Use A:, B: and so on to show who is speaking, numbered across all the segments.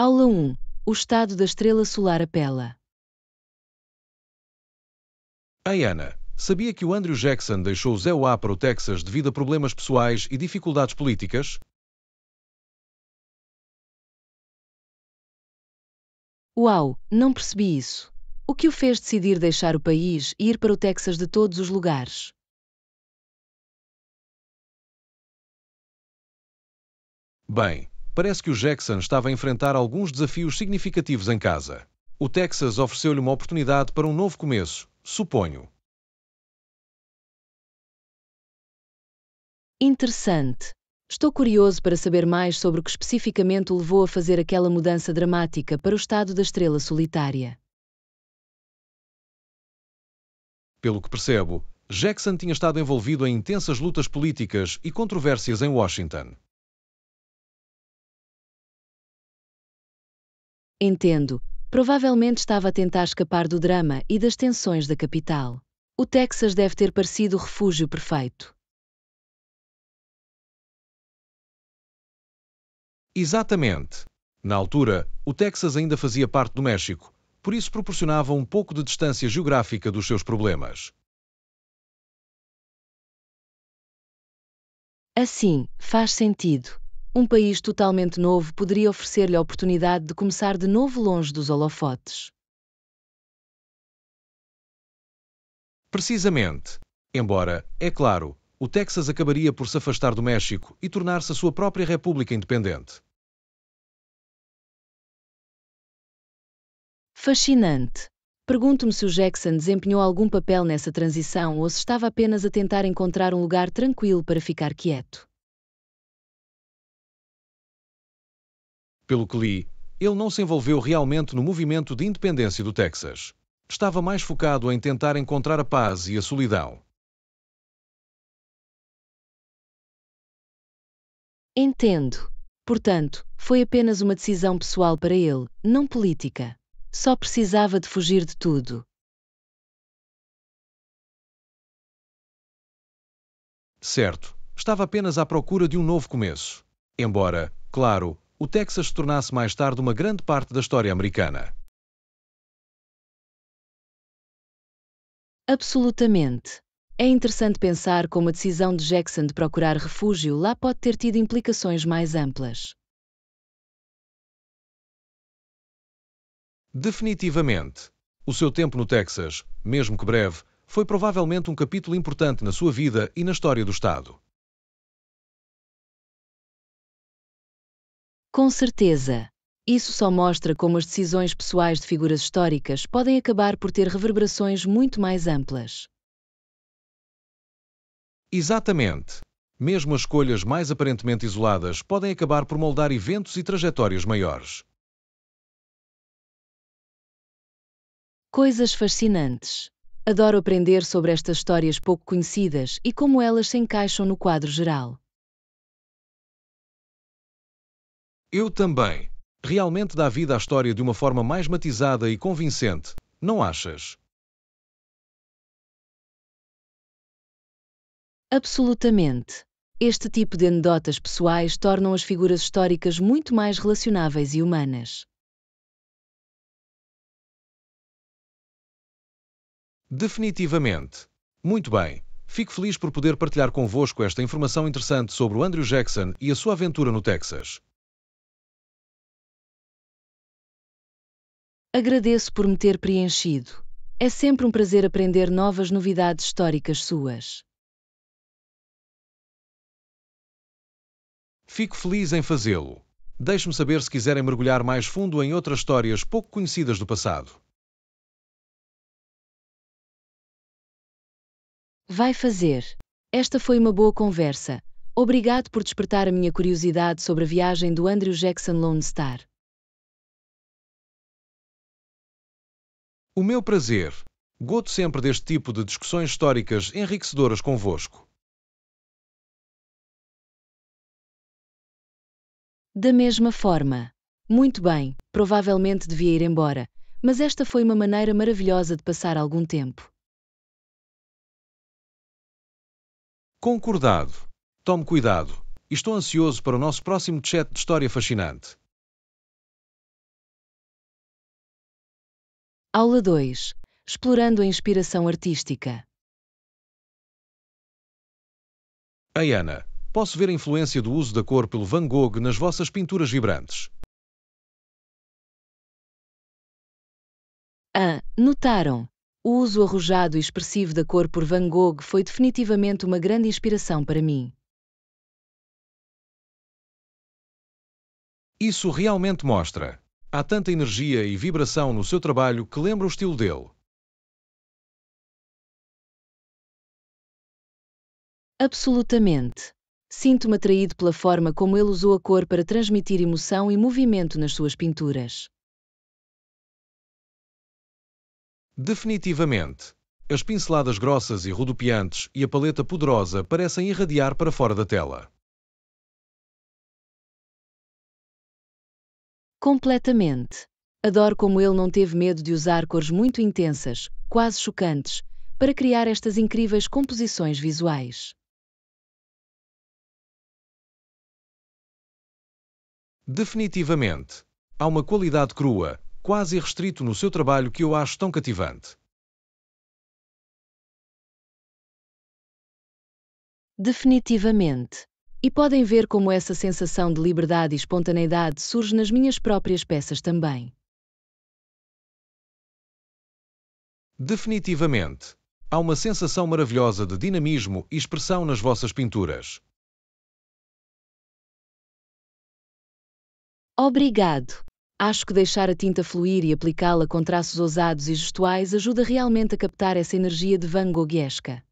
A: Aula 1. O estado da estrela solar apela.
B: Ei Ana, sabia que o Andrew Jackson deixou o ZEUA para o Texas devido a problemas pessoais e dificuldades políticas?
A: Uau, não percebi isso. O que o fez decidir deixar o país e ir para o Texas de todos os lugares?
B: Bem, parece que o Jackson estava a enfrentar alguns desafios significativos em casa. O Texas ofereceu-lhe uma oportunidade para um novo começo, suponho.
A: Interessante. Estou curioso para saber mais sobre o que especificamente o levou a fazer aquela mudança dramática para o estado da estrela solitária.
B: Pelo que percebo, Jackson tinha estado envolvido em intensas lutas políticas e controvérsias em Washington.
A: Entendo. Provavelmente estava a tentar escapar do drama e das tensões da capital. O Texas deve ter parecido o refúgio perfeito.
B: Exatamente. Na altura, o Texas ainda fazia parte do México, por isso proporcionava um pouco de distância geográfica dos seus problemas.
A: Assim, faz sentido. Um país totalmente novo poderia oferecer-lhe a oportunidade de começar de novo longe dos holofotes.
B: Precisamente. Embora, é claro, o Texas acabaria por se afastar do México e tornar-se a sua própria república independente.
A: Fascinante. Pergunto-me se o Jackson desempenhou algum papel nessa transição ou se estava apenas a tentar encontrar um lugar tranquilo para ficar quieto.
B: Pelo que li, ele não se envolveu realmente no movimento de independência do Texas. Estava mais focado em tentar encontrar a paz e a solidão.
A: Entendo. Portanto, foi apenas uma decisão pessoal para ele, não política. Só precisava de fugir de tudo. Certo, estava
B: apenas à procura de um novo começo. Embora, claro, o Texas se tornasse mais tarde uma grande parte da história americana.
A: Absolutamente. É interessante pensar como a decisão de Jackson de procurar refúgio lá pode ter tido implicações mais amplas.
B: Definitivamente. O seu tempo no Texas, mesmo que breve, foi provavelmente um capítulo importante na sua vida e na história do Estado.
A: Com certeza. Isso só mostra como as decisões pessoais de figuras históricas podem acabar por ter reverberações muito mais amplas.
B: Exatamente. Mesmo as escolhas mais aparentemente isoladas podem acabar por moldar eventos e trajetórias maiores.
A: Coisas fascinantes. Adoro aprender sobre estas histórias pouco conhecidas e como elas se encaixam no quadro geral.
B: Eu também. Realmente dá vida à história de uma forma mais matizada e convincente, não achas?
A: Absolutamente. Este tipo de anedotas pessoais tornam as figuras históricas muito mais relacionáveis e humanas.
B: Definitivamente. Muito bem. Fico feliz por poder partilhar convosco esta informação interessante sobre o Andrew Jackson e a sua aventura no Texas.
A: Agradeço por me ter preenchido. É sempre um prazer aprender novas novidades históricas suas.
B: Fico feliz em fazê-lo. Deixe-me saber se quiserem mergulhar mais fundo em outras histórias pouco conhecidas do passado.
A: Vai fazer. Esta foi uma boa conversa. Obrigado por despertar a minha curiosidade sobre a viagem do Andrew Jackson Lone Star.
B: O meu prazer. Goto sempre deste tipo de discussões históricas enriquecedoras convosco.
A: Da mesma forma. Muito bem, provavelmente devia ir embora, mas esta foi uma maneira maravilhosa de passar algum tempo.
B: Concordado. Tome cuidado. Estou ansioso para o nosso próximo chat de história fascinante.
A: Aula 2 Explorando a inspiração artística.
C: Ei Ana,
B: posso ver a influência do uso da cor pelo Van Gogh nas vossas pinturas vibrantes?
A: Ah, notaram? O uso arrojado e expressivo da cor por Van Gogh foi definitivamente uma grande inspiração para mim.
B: Isso realmente mostra Há tanta energia e vibração no seu trabalho que lembra o estilo dele.
A: Absolutamente. Sinto-me atraído pela forma como ele usou a cor para transmitir emoção e movimento nas suas pinturas.
B: Definitivamente. As pinceladas grossas e rodopiantes e a paleta poderosa parecem irradiar para fora da tela.
A: Completamente. Adoro como ele não teve medo de usar cores muito intensas, quase chocantes, para criar estas incríveis composições visuais.
B: Definitivamente. Há uma qualidade crua, quase restrito no seu trabalho que eu acho tão cativante.
A: Definitivamente. E podem ver como essa sensação de liberdade e espontaneidade surge nas minhas próprias peças também.
B: Definitivamente. Há uma sensação maravilhosa de dinamismo e expressão nas vossas pinturas.
A: Obrigado! Acho que deixar a tinta fluir e aplicá-la com traços ousados e gestuais ajuda realmente a captar essa energia de Van Goghesca.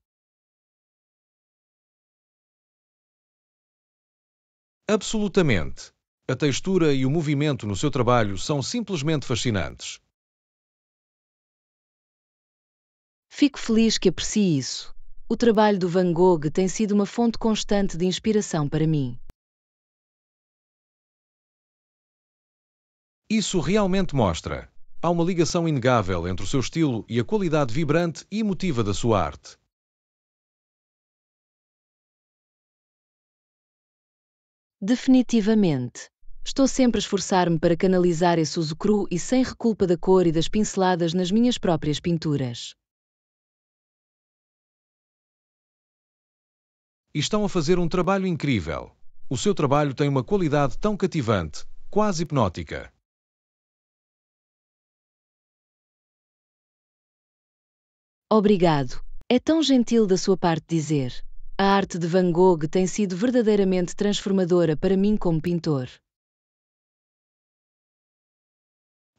B: Absolutamente. A textura e o movimento no seu trabalho são simplesmente fascinantes.
A: Fico feliz que aprecie isso. O trabalho do Van Gogh tem sido uma fonte constante de inspiração para mim.
B: Isso realmente mostra. Há uma ligação inegável entre o seu estilo e a qualidade vibrante e
C: emotiva da sua arte.
A: Definitivamente. Estou sempre a esforçar-me para canalizar esse uso cru e sem reculpa da cor e das pinceladas nas minhas próprias pinturas.
B: estão a fazer um trabalho incrível. O seu trabalho tem uma qualidade tão cativante, quase hipnótica.
A: Obrigado. É tão gentil da sua parte dizer. A arte de Van Gogh tem sido verdadeiramente transformadora para mim como pintor.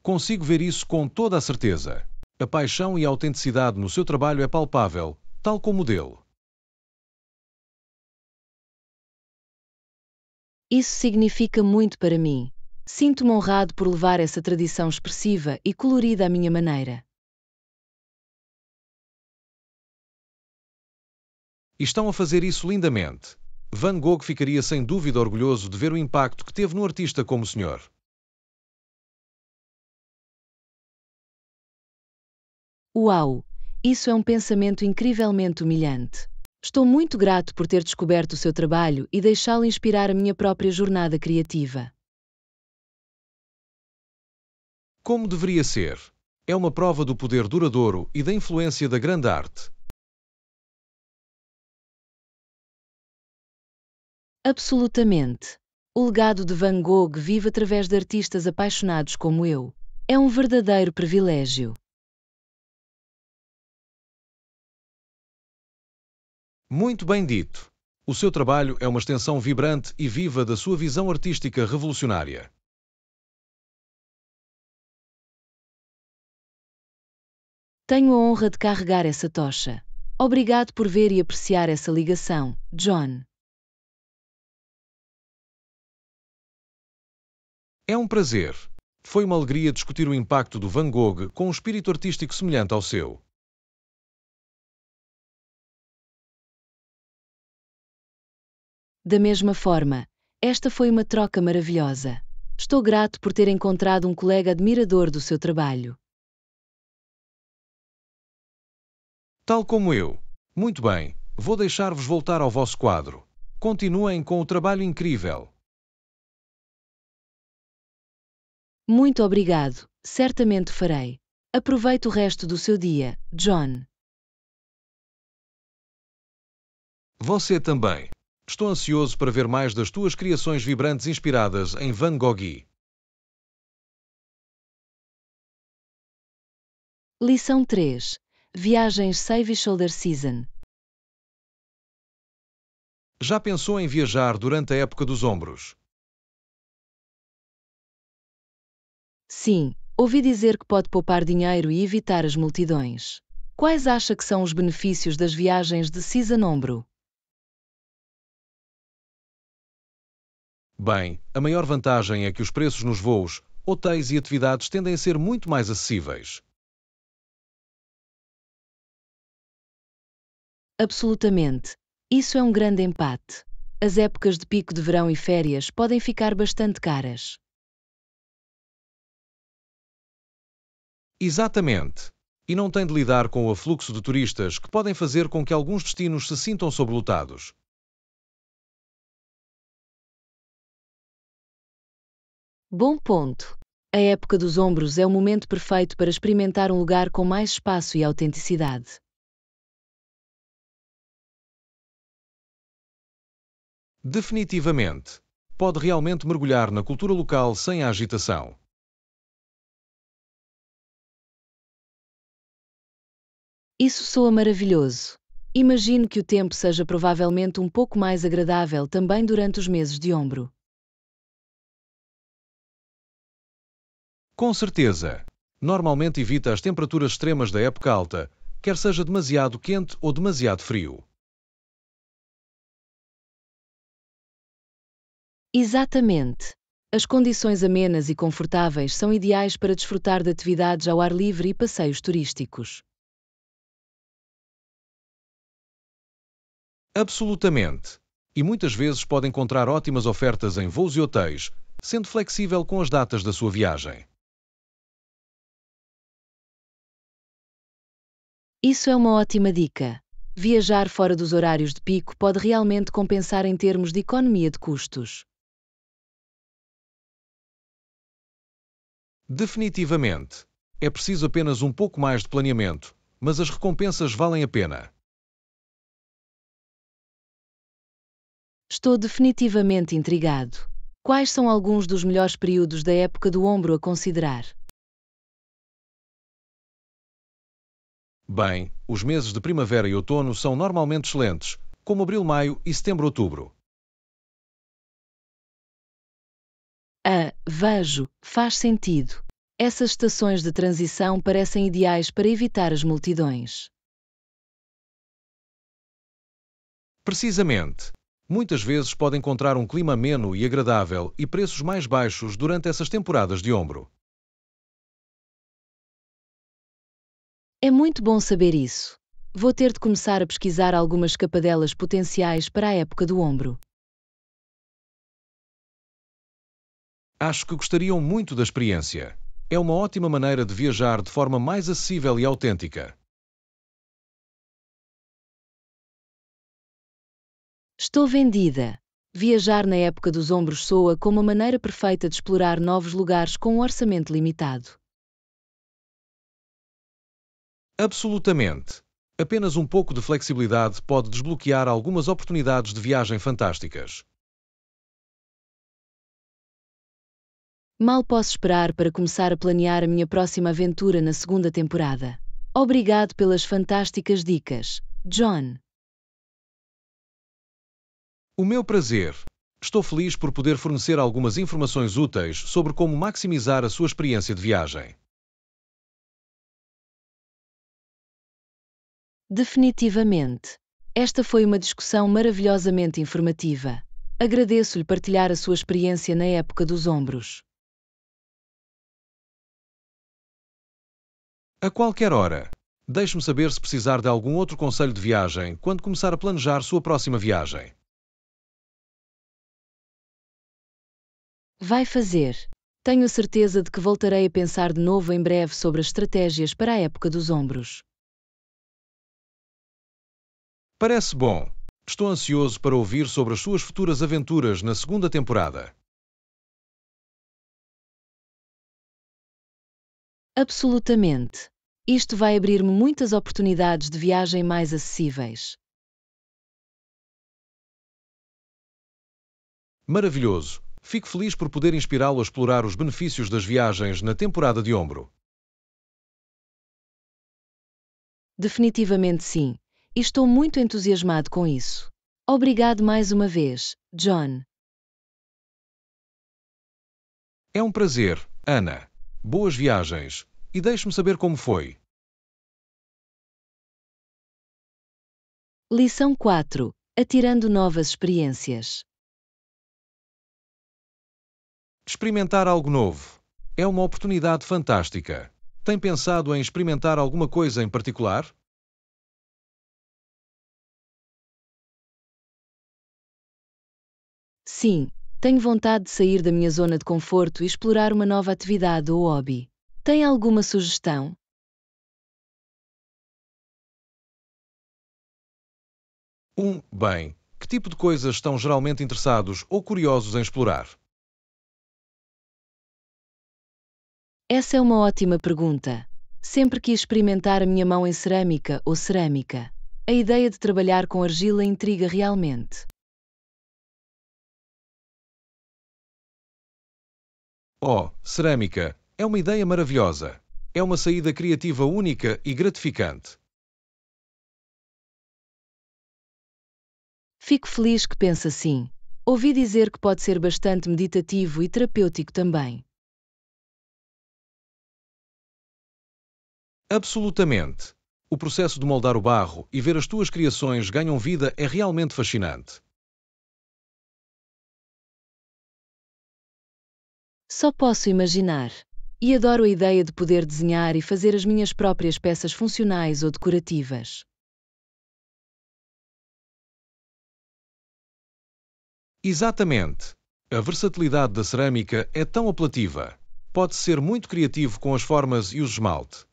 B: Consigo ver isso com toda a certeza. A paixão e a autenticidade no seu trabalho é palpável, tal como o dele.
A: Isso significa muito para mim. Sinto-me honrado por levar essa tradição expressiva e colorida à minha maneira.
B: E estão a fazer isso lindamente. Van Gogh ficaria sem dúvida orgulhoso de ver o impacto que teve no artista como senhor.
A: Uau! Isso é um pensamento incrivelmente humilhante. Estou muito grato por ter descoberto o seu trabalho e deixá-lo inspirar a minha própria jornada criativa.
B: Como deveria ser? É uma prova do poder duradouro e da influência da grande
C: arte.
A: Absolutamente. O legado de Van Gogh vive através de artistas apaixonados como eu. É um verdadeiro privilégio.
B: Muito bem dito. O seu trabalho é uma extensão vibrante e viva da sua visão artística revolucionária.
A: Tenho a honra de carregar essa tocha. Obrigado por ver e apreciar essa ligação, John.
C: É um prazer.
B: Foi uma alegria discutir o impacto do Van Gogh com um espírito artístico semelhante ao seu.
A: Da mesma forma, esta foi uma troca maravilhosa. Estou grato por ter encontrado um colega admirador do seu trabalho.
B: Tal como eu. Muito bem, vou deixar-vos voltar ao vosso quadro. Continuem com o trabalho incrível.
A: Muito obrigado, certamente farei. Aproveite o resto do seu dia, John.
B: Você também. Estou ansioso para ver mais das tuas criações vibrantes inspiradas em Van Gogh.
A: Lição 3. Viagens Save Shoulder Season.
C: Já pensou em viajar
B: durante a época dos ombros?
A: Sim, ouvi dizer que pode poupar dinheiro e evitar as multidões. Quais acha que são os benefícios das viagens de Cisa Nombro?
B: Bem, a maior vantagem é que os preços nos voos, hotéis e atividades tendem a ser muito mais acessíveis.
A: Absolutamente. Isso é um grande empate. As épocas de pico de verão e férias podem ficar bastante caras.
B: Exatamente. E não tem de lidar com o afluxo de turistas que podem fazer com que alguns destinos se sintam sobrelotados.
A: Bom ponto. A época dos ombros é o momento perfeito para experimentar um lugar com mais espaço e autenticidade.
C: Definitivamente. Pode realmente mergulhar na cultura local sem a agitação.
A: Isso soa maravilhoso. Imagino que o tempo seja provavelmente um pouco mais agradável também durante os meses de ombro.
B: Com certeza. Normalmente evita as temperaturas extremas da época alta, quer seja demasiado quente ou demasiado frio.
A: Exatamente. As condições amenas e confortáveis são ideais para desfrutar de atividades ao ar livre e passeios turísticos.
B: Absolutamente. E muitas vezes pode encontrar ótimas ofertas em voos e hotéis, sendo flexível com as datas da sua viagem.
A: Isso é uma ótima dica. Viajar fora dos horários de pico pode realmente compensar em termos de economia de custos.
B: Definitivamente. É preciso apenas um pouco mais de planeamento, mas as recompensas valem a pena.
A: Estou definitivamente intrigado. Quais são alguns dos melhores períodos da época do ombro a considerar?
B: Bem, os meses de primavera e outono são normalmente excelentes, como abril-maio e setembro-outubro.
A: Ah, vejo, faz sentido. Essas estações de transição parecem ideais para evitar as multidões.
B: Precisamente muitas vezes pode encontrar um clima ameno e agradável e preços mais baixos durante essas temporadas de ombro.
A: É muito bom saber isso. Vou ter de começar a pesquisar algumas capadelas potenciais para a época do ombro.
B: Acho que gostariam muito da experiência. É uma ótima maneira de viajar de forma mais acessível e autêntica.
A: Estou vendida. Viajar na época dos ombros soa como a maneira perfeita de explorar novos lugares com um orçamento limitado.
B: Absolutamente. Apenas um pouco de flexibilidade pode desbloquear algumas oportunidades de viagem fantásticas.
A: Mal posso esperar para começar a planear a minha próxima aventura na segunda temporada. Obrigado pelas fantásticas dicas, John.
B: O meu prazer. Estou feliz por poder fornecer algumas informações úteis sobre como maximizar a sua experiência de viagem.
A: Definitivamente. Esta foi uma discussão maravilhosamente informativa. Agradeço-lhe partilhar a sua experiência na época dos ombros.
B: A qualquer hora. Deixe-me saber se precisar de algum outro conselho de viagem quando começar a planejar sua próxima viagem.
A: Vai fazer. Tenho certeza de que voltarei a pensar de novo em breve sobre as estratégias para a época dos ombros.
B: Parece bom. Estou ansioso para ouvir sobre as suas futuras aventuras na segunda temporada.
A: Absolutamente. Isto vai abrir-me muitas oportunidades de viagem mais acessíveis.
B: Maravilhoso. Fico feliz por poder inspirá-lo a explorar os benefícios das viagens na temporada de ombro.
A: Definitivamente sim, estou muito entusiasmado com isso. Obrigado mais uma vez, John.
B: É um prazer, Ana. Boas viagens e deixe-me saber como foi.
A: Lição 4 Atirando novas experiências
B: Experimentar algo novo.
A: É uma oportunidade
B: fantástica. Tem pensado em experimentar alguma coisa em particular?
A: Sim, tenho vontade de sair da minha zona de conforto e explorar uma nova atividade ou hobby. Tem alguma sugestão?
B: Um, bem, que tipo de coisas estão geralmente interessados ou curiosos em explorar?
A: Essa é uma ótima pergunta. Sempre quis experimentar a minha mão em cerâmica ou cerâmica. A ideia de trabalhar com argila intriga realmente.
C: Oh, cerâmica!
A: É uma
B: ideia maravilhosa. É uma saída criativa única e gratificante.
A: Fico feliz que pense assim. Ouvi dizer que pode ser bastante meditativo e terapêutico também.
B: Absolutamente. O processo de moldar o barro e ver as tuas criações ganham vida é realmente fascinante.
A: Só posso imaginar. E adoro a ideia de poder desenhar e fazer as minhas próprias peças funcionais ou decorativas.
B: Exatamente. A versatilidade da cerâmica é tão apelativa. Pode ser muito criativo com as formas e o esmalte.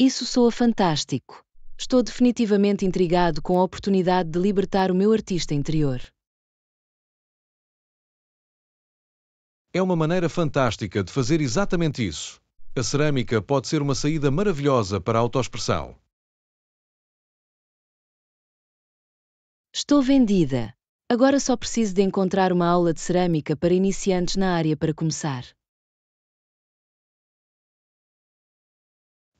A: Isso soa fantástico. Estou definitivamente intrigado com a oportunidade de libertar o meu artista interior.
B: É uma maneira fantástica de fazer exatamente isso. A cerâmica pode ser uma saída maravilhosa para a autoexpressão.
A: Estou vendida. Agora só preciso de encontrar uma aula de cerâmica para iniciantes na área para começar.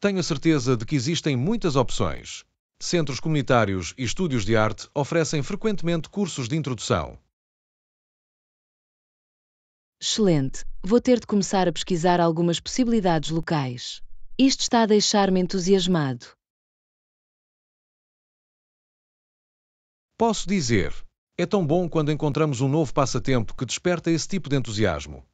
B: Tenho a certeza de que existem muitas opções. Centros comunitários e estúdios de arte oferecem frequentemente cursos de introdução.
A: Excelente! Vou ter de começar a pesquisar algumas possibilidades locais. Isto está a deixar-me entusiasmado.
B: Posso dizer: é tão bom quando encontramos um novo passatempo que desperta esse tipo de entusiasmo.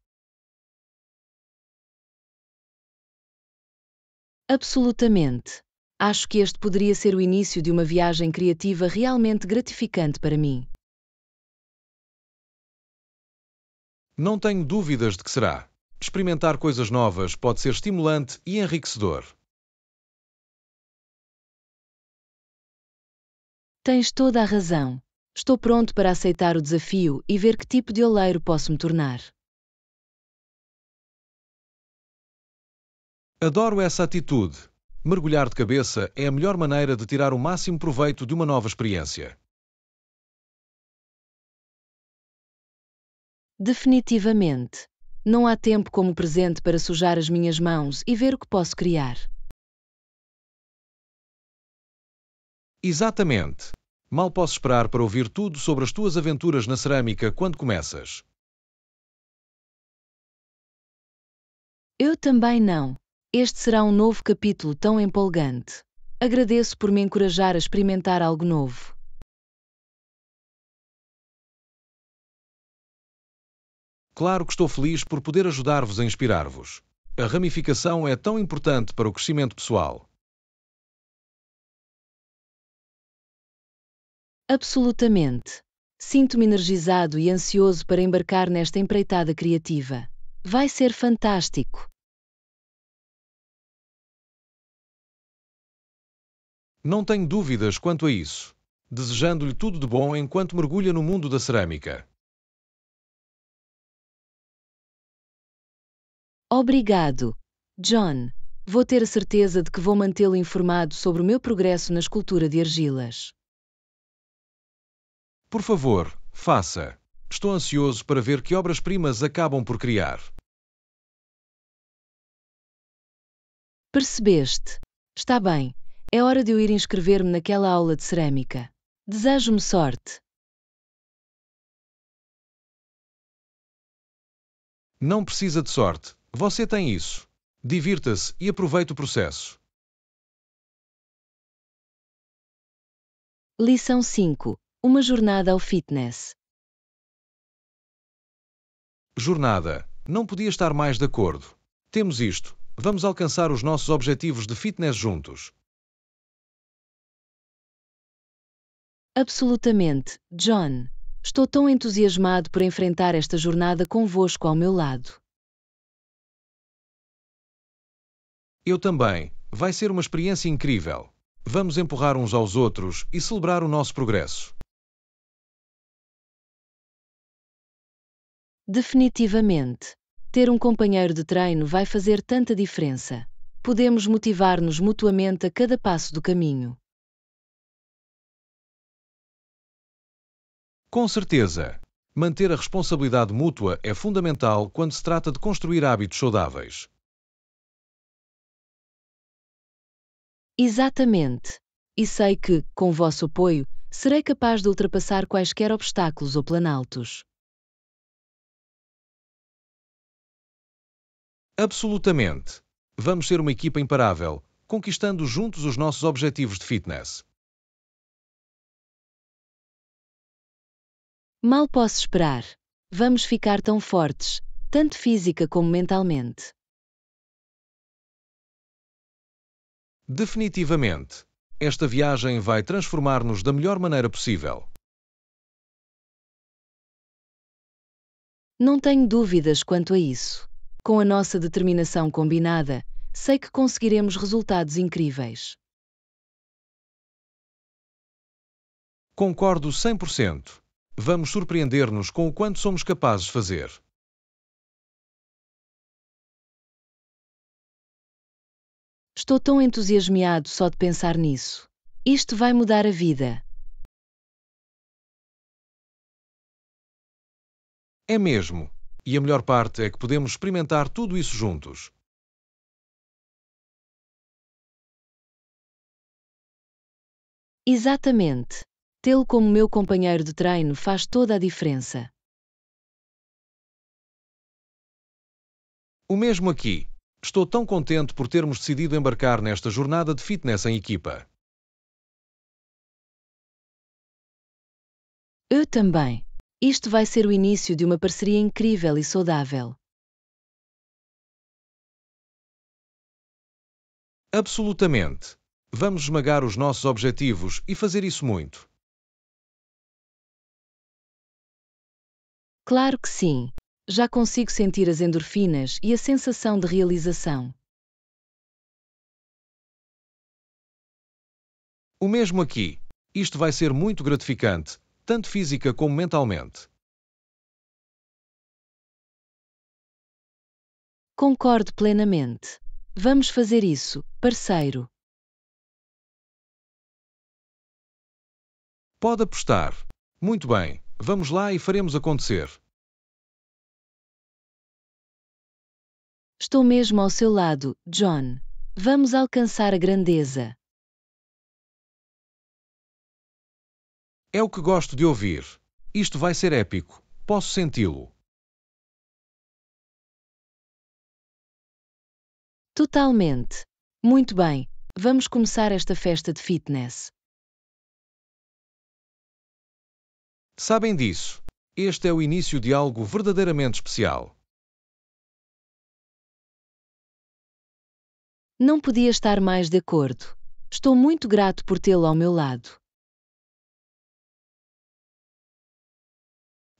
A: Absolutamente. Acho que este poderia ser o início de uma viagem criativa realmente gratificante para mim.
B: Não tenho dúvidas de que será. Experimentar coisas novas pode ser estimulante
C: e enriquecedor.
A: Tens toda a razão. Estou pronto para aceitar o desafio e ver que tipo de oleiro posso me tornar.
B: Adoro essa atitude. Mergulhar de cabeça é a melhor maneira de tirar o máximo proveito de uma nova experiência.
A: Definitivamente. Não há tempo como presente para sujar as minhas mãos e ver o que posso criar.
B: Exatamente. Mal posso esperar para ouvir tudo sobre as tuas aventuras na cerâmica quando começas.
A: Eu também não. Este será um novo capítulo tão empolgante. Agradeço por me encorajar a experimentar algo novo.
B: Claro que estou feliz por poder ajudar-vos a inspirar-vos. A ramificação é tão importante para o crescimento pessoal.
A: Absolutamente. Sinto-me energizado e ansioso para embarcar nesta empreitada criativa. Vai ser fantástico!
B: Não tenho dúvidas quanto a isso, desejando-lhe tudo de bom enquanto mergulha no mundo da cerâmica.
A: Obrigado, John. Vou ter a certeza de que vou mantê-lo informado sobre o meu progresso na escultura de argilas.
B: Por favor, faça. Estou ansioso para ver que obras-primas acabam por criar.
A: Percebeste? Está bem. É hora de eu ir inscrever-me naquela aula de cerâmica. Desejo-me sorte!
B: Não precisa de sorte, você tem isso. Divirta-se
C: e aproveite o processo.
A: Lição 5 Uma jornada ao fitness.
B: Jornada. Não podia estar mais de acordo. Temos isto. Vamos alcançar os nossos objetivos de fitness juntos.
A: Absolutamente, John. Estou tão entusiasmado por enfrentar esta jornada convosco ao meu lado.
B: Eu também. Vai ser uma experiência incrível. Vamos empurrar uns aos outros e celebrar o nosso progresso.
A: Definitivamente. Ter um companheiro de treino vai fazer tanta diferença. Podemos motivar-nos mutuamente a cada passo do caminho.
B: Com certeza. Manter a responsabilidade mútua é fundamental quando se trata de construir hábitos saudáveis.
A: Exatamente. E sei que, com vosso apoio, serei capaz de ultrapassar quaisquer obstáculos ou planaltos.
B: Absolutamente. Vamos ser uma equipa imparável, conquistando juntos os nossos objetivos de fitness.
A: Mal posso esperar. Vamos ficar tão fortes, tanto física como mentalmente.
B: Definitivamente. Esta viagem vai transformar-nos da melhor maneira possível.
A: Não tenho dúvidas quanto a isso. Com a nossa determinação combinada, sei que conseguiremos resultados incríveis.
B: Concordo 100%. Vamos surpreender-nos com o quanto somos capazes
C: de fazer.
A: Estou tão entusiasmado só de pensar nisso. Isto vai mudar a vida.
B: É mesmo. E a melhor parte é que podemos experimentar tudo isso juntos.
A: Exatamente. Tê-lo como meu companheiro de treino faz toda a diferença.
B: O mesmo aqui. Estou tão contente por termos decidido embarcar nesta jornada de fitness em equipa.
A: Eu também. Isto vai ser o início de uma parceria incrível e saudável.
B: Absolutamente. Vamos esmagar os nossos objetivos e fazer isso
C: muito.
A: Claro que sim. Já consigo sentir as endorfinas e a sensação de realização.
C: O mesmo aqui.
B: Isto vai ser muito gratificante, tanto física como mentalmente.
A: Concordo plenamente. Vamos fazer isso, parceiro.
B: Pode apostar. Muito bem. Vamos lá e faremos acontecer.
A: Estou mesmo ao seu lado, John. Vamos alcançar a grandeza.
C: É o que gosto de ouvir. Isto vai ser épico. Posso senti-lo.
A: Totalmente. Muito bem. Vamos começar esta festa de fitness.
C: Sabem disso. Este é o início de algo verdadeiramente especial.
A: Não podia estar mais de acordo. Estou muito grato por tê-lo ao meu lado.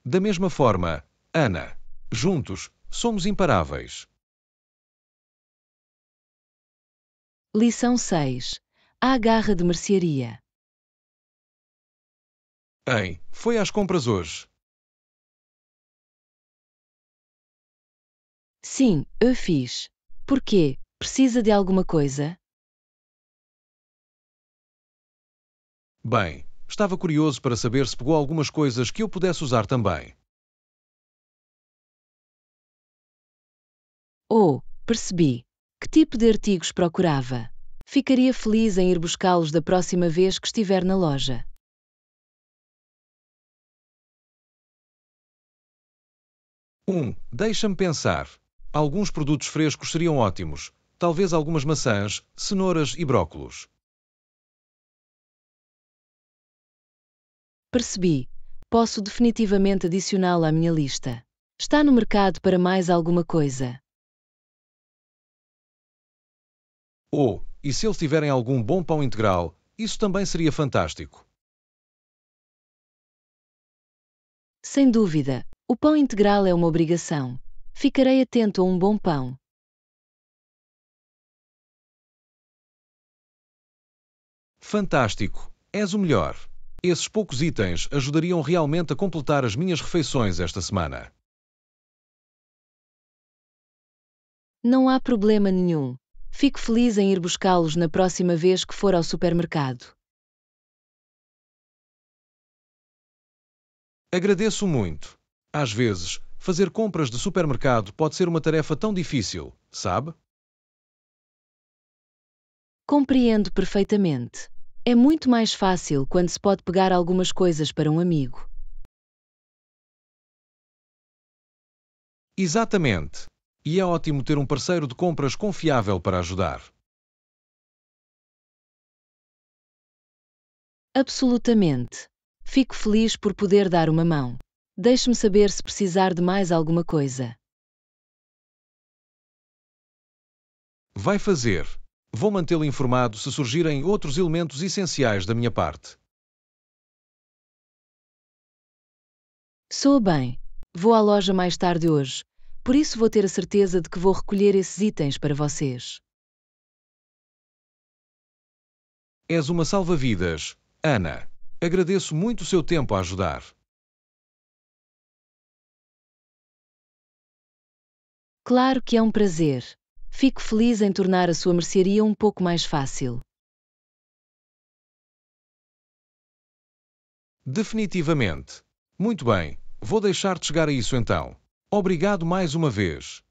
C: Da mesma forma, Ana, juntos, somos imparáveis.
A: Lição 6. A garra de mercearia
C: em Foi às compras hoje?
A: Sim, eu fiz. quê? Precisa de alguma coisa?
C: Bem,
B: estava curioso para saber se pegou algumas coisas que eu pudesse usar também.
A: Oh, percebi. Que tipo de artigos procurava? Ficaria feliz em ir buscá-los da próxima vez que estiver na loja.
B: 1. Deixa-me pensar. Alguns produtos frescos seriam ótimos, talvez algumas maçãs, cenouras e brócolos.
A: Percebi. Posso definitivamente adicioná-la à minha lista. Está no mercado para mais alguma coisa.
B: oh, e se eles tiverem algum bom pão integral, isso também seria fantástico.
A: Sem dúvida, o pão integral é uma obrigação. Ficarei atento a um bom pão.
C: Fantástico! És o melhor!
B: Esses poucos itens ajudariam realmente a completar as minhas refeições esta semana.
A: Não há problema nenhum. Fico feliz em ir buscá-los na próxima vez que for ao supermercado.
B: Agradeço muito. Às vezes, fazer compras de supermercado pode ser uma tarefa tão difícil, sabe?
A: Compreendo perfeitamente. É muito mais fácil quando se pode pegar algumas coisas para um amigo.
B: Exatamente. E é ótimo ter um parceiro de compras confiável para
C: ajudar.
A: Absolutamente. Fico feliz por poder dar uma mão. Deixe-me saber se precisar de mais alguma coisa.
C: Vai
B: fazer. Vou mantê-lo informado se surgirem outros elementos essenciais da minha parte.
A: Sou bem. Vou à loja mais tarde hoje, por isso vou ter a certeza de que vou recolher esses itens para vocês.
B: És uma salva-vidas, Ana. Agradeço muito o seu tempo a ajudar.
A: Claro que é um prazer. Fico feliz em tornar a sua mercearia um pouco mais fácil.
B: Definitivamente. Muito bem, vou deixar de chegar a isso então. Obrigado mais uma vez.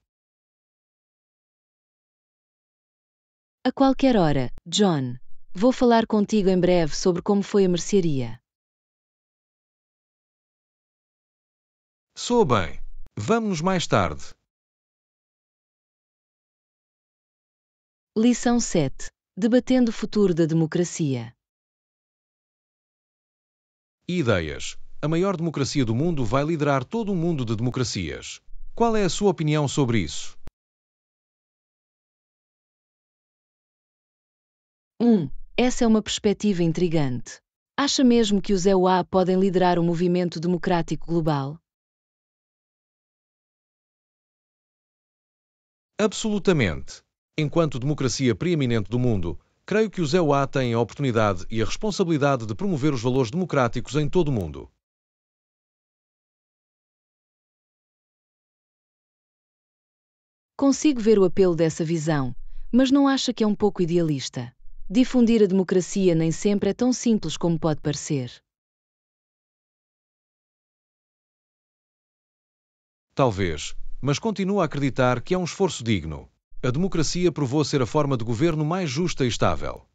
A: A qualquer hora, John. Vou falar contigo em breve sobre como foi a mercearia.
C: Sou bem. Vamos mais tarde.
A: Lição 7. Debatendo o futuro da democracia.
B: Ideias. A maior democracia do mundo vai liderar todo o mundo de democracias. Qual é a sua opinião sobre isso?
A: 1. Essa é uma perspectiva intrigante. Acha mesmo que os EUA podem liderar o movimento democrático global?
B: Absolutamente. Enquanto democracia preeminente do mundo, creio que o Zéu A tem a oportunidade e a responsabilidade de promover os
C: valores democráticos em todo o mundo.
A: Consigo ver o apelo dessa visão, mas não acha que é um pouco idealista? Difundir a democracia nem sempre é tão simples como pode parecer.
B: Talvez, mas continuo a acreditar que é um esforço digno a democracia provou ser a forma de governo mais justa e estável.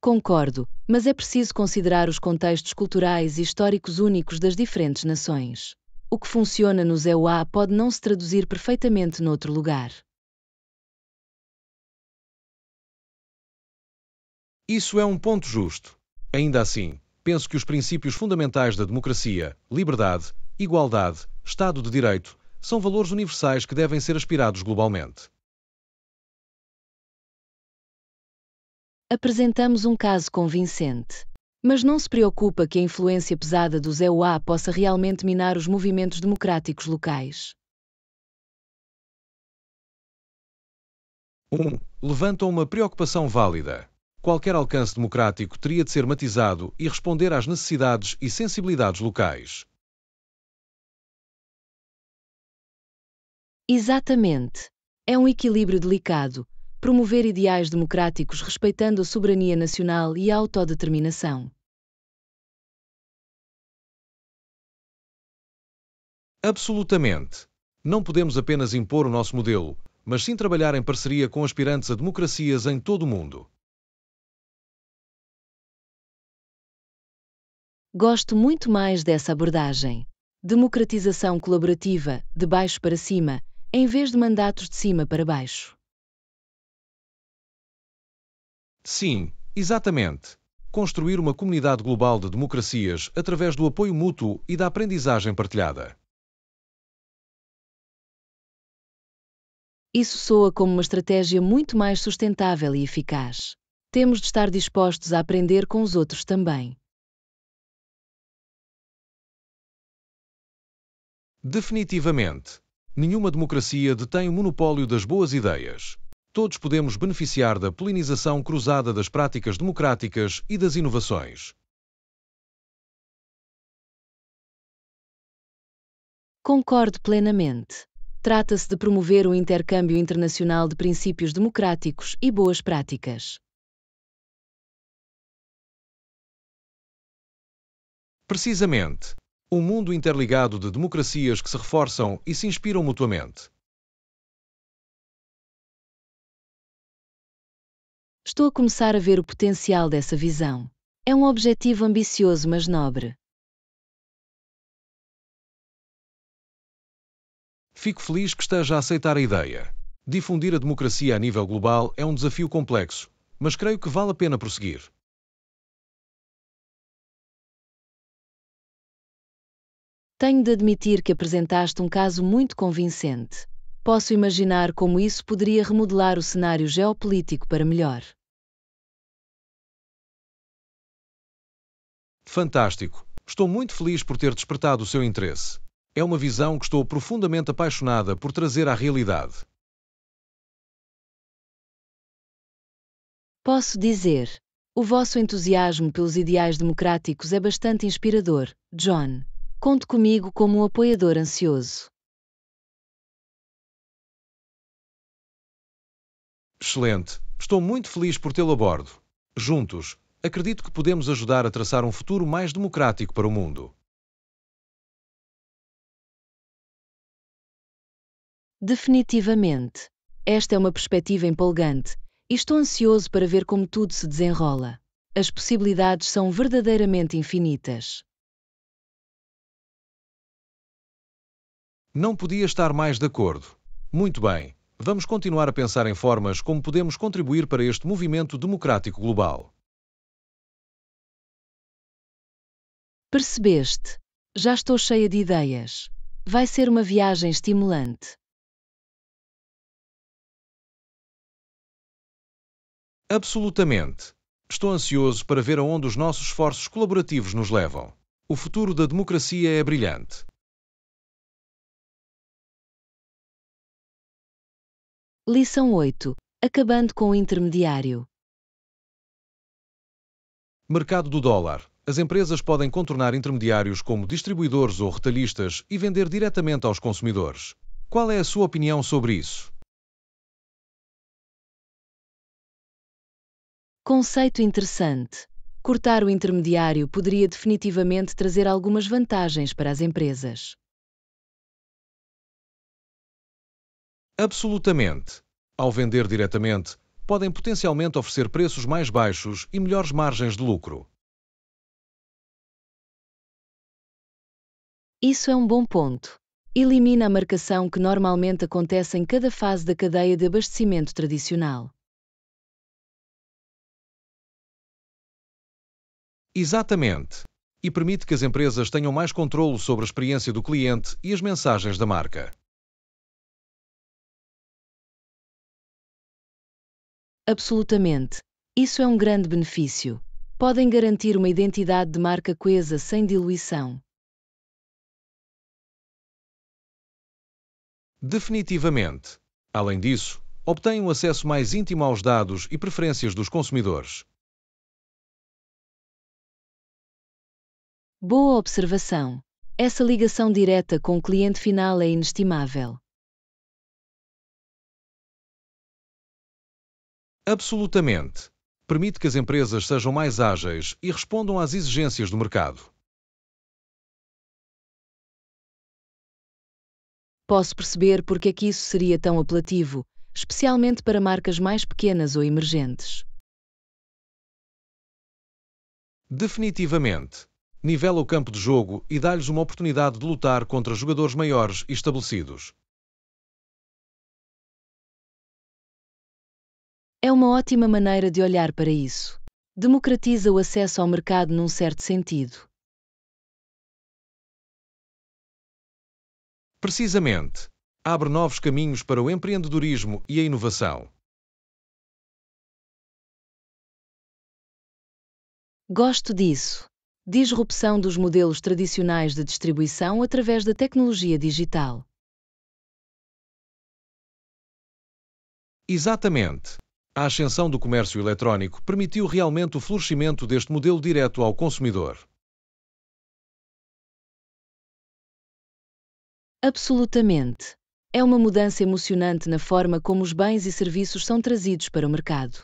A: Concordo, mas é preciso considerar os contextos culturais e históricos únicos das diferentes nações. O que funciona nos EUA pode não se traduzir perfeitamente noutro lugar.
B: Isso é um ponto justo. Ainda assim, penso que os princípios fundamentais da democracia, liberdade, igualdade Estado de Direito, são valores universais que devem ser aspirados globalmente.
A: Apresentamos um caso convincente. Mas não se preocupa que a influência pesada do ZEUA possa realmente minar os movimentos democráticos locais.
B: 1. Um, levantam uma preocupação válida. Qualquer alcance democrático teria de ser matizado e responder às necessidades e sensibilidades locais.
A: Exatamente. É um equilíbrio delicado promover ideais democráticos respeitando a soberania nacional e a autodeterminação.
C: Absolutamente. Não
B: podemos apenas impor o nosso modelo, mas sim trabalhar em parceria com aspirantes a democracias em todo o
C: mundo.
A: Gosto muito mais dessa abordagem. Democratização colaborativa, de baixo para cima, em vez de mandatos de cima para baixo.
B: Sim, exatamente. Construir uma comunidade global de democracias através do apoio mútuo e da aprendizagem partilhada.
A: Isso soa como uma estratégia muito mais sustentável e eficaz. Temos de estar dispostos a aprender com os outros também.
C: Definitivamente
B: nenhuma democracia detém o monopólio das boas ideias. Todos podemos beneficiar da polinização cruzada das práticas democráticas e das inovações.
A: Concordo plenamente. Trata-se de promover o intercâmbio internacional de princípios democráticos e boas práticas.
B: Precisamente. Um mundo interligado de democracias que se reforçam e se inspiram mutuamente.
A: Estou a começar a ver o potencial dessa visão. É um objetivo ambicioso, mas nobre.
C: Fico
B: feliz que esteja a aceitar a ideia. Difundir a democracia a nível global é um desafio complexo, mas creio que vale a pena prosseguir.
A: Tenho de admitir que apresentaste um caso muito convincente. Posso imaginar como isso poderia remodelar o cenário geopolítico para melhor.
B: Fantástico! Estou muito feliz por ter despertado o seu interesse. É uma visão que estou profundamente apaixonada por trazer à realidade.
A: Posso dizer, o vosso entusiasmo pelos ideais democráticos é bastante inspirador, John. Conte comigo como um apoiador ansioso.
B: Excelente! Estou muito feliz por tê-lo a bordo. Juntos, acredito que podemos ajudar a traçar um futuro mais democrático
C: para o mundo.
A: Definitivamente. Esta é uma perspectiva empolgante e estou ansioso para ver como tudo se desenrola. As possibilidades são verdadeiramente infinitas.
B: Não podia estar mais de acordo. Muito bem, vamos continuar a pensar em formas como podemos contribuir para este movimento democrático global.
A: Percebeste? Já estou cheia de ideias. Vai ser uma viagem estimulante.
B: Absolutamente. Estou ansioso para ver aonde os nossos esforços colaborativos nos levam. O futuro da democracia é brilhante.
A: Lição 8. Acabando com o intermediário.
B: Mercado do dólar. As empresas podem contornar intermediários como distribuidores ou retalhistas e vender diretamente aos consumidores. Qual é a sua opinião sobre isso?
A: Conceito interessante. Cortar o intermediário poderia definitivamente trazer algumas vantagens para as empresas.
B: Absolutamente. Ao vender diretamente, podem potencialmente oferecer preços mais baixos e melhores margens de lucro.
A: Isso é um bom ponto. Elimina a marcação que normalmente acontece em cada fase da cadeia de abastecimento tradicional.
B: Exatamente. E permite que as empresas tenham mais controle sobre a experiência do cliente e as mensagens da marca.
A: Absolutamente. Isso é um grande benefício. Podem garantir uma identidade de marca coesa sem diluição.
B: Definitivamente. Além disso, obtém um acesso mais íntimo aos dados e preferências dos consumidores.
A: Boa observação. Essa ligação direta com o cliente final é inestimável.
B: Absolutamente. Permite que as empresas sejam mais ágeis e respondam às exigências do mercado.
A: Posso perceber porque é que isso seria tão apelativo, especialmente para marcas mais pequenas ou emergentes.
B: Definitivamente. Nivela o campo de jogo e dá-lhes uma oportunidade de lutar contra jogadores maiores e estabelecidos.
A: É uma ótima maneira de olhar para isso. Democratiza o acesso ao mercado num certo sentido.
B: Precisamente. Abre novos caminhos para o empreendedorismo e a inovação.
A: Gosto disso. Disrupção dos modelos tradicionais de distribuição através da tecnologia digital.
B: Exatamente. A ascensão do comércio eletrónico permitiu realmente o florescimento deste modelo direto ao consumidor.
A: Absolutamente. É uma mudança emocionante na forma como os bens e serviços são trazidos para o mercado.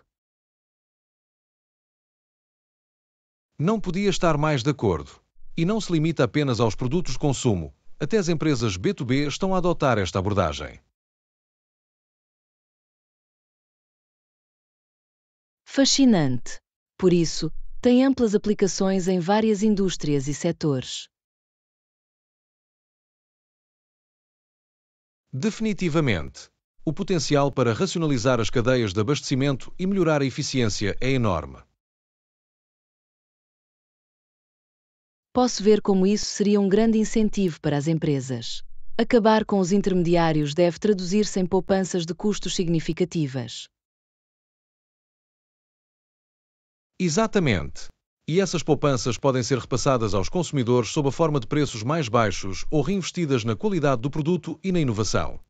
B: Não podia estar mais de acordo. E não se limita apenas aos produtos de consumo. Até as empresas B2B estão a adotar esta abordagem.
A: fascinante. Por isso, tem amplas aplicações em várias indústrias e setores.
B: Definitivamente, o potencial para racionalizar as cadeias de abastecimento e melhorar a eficiência é enorme.
A: Posso ver como isso seria um grande incentivo para as empresas. Acabar com os intermediários deve traduzir-se em poupanças de custos significativas.
B: Exatamente. E essas poupanças podem ser repassadas aos consumidores sob a forma de preços mais baixos ou reinvestidas na qualidade do produto e na inovação.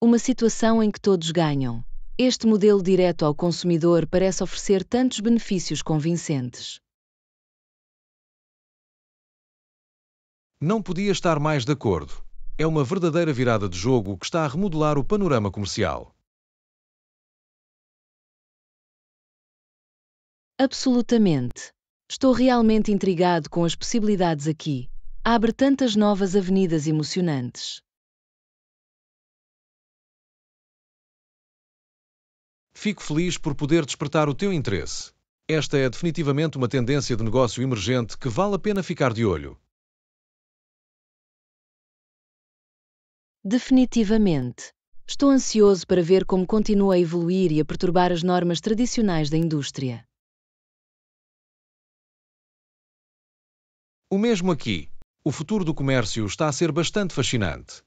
A: Uma situação em que todos ganham. Este modelo direto ao consumidor parece oferecer tantos benefícios convincentes.
C: Não
B: podia estar mais de acordo. É uma verdadeira virada de jogo que está a remodelar o panorama
C: comercial.
A: Absolutamente. Estou realmente intrigado com as possibilidades aqui. Abre tantas novas avenidas emocionantes.
B: Fico feliz por poder despertar o teu interesse. Esta é definitivamente uma tendência de negócio emergente que vale a pena ficar de olho.
A: Definitivamente. Estou ansioso para ver como continua a evoluir e a perturbar as normas tradicionais da indústria.
C: O mesmo aqui. O futuro do comércio está a ser bastante fascinante.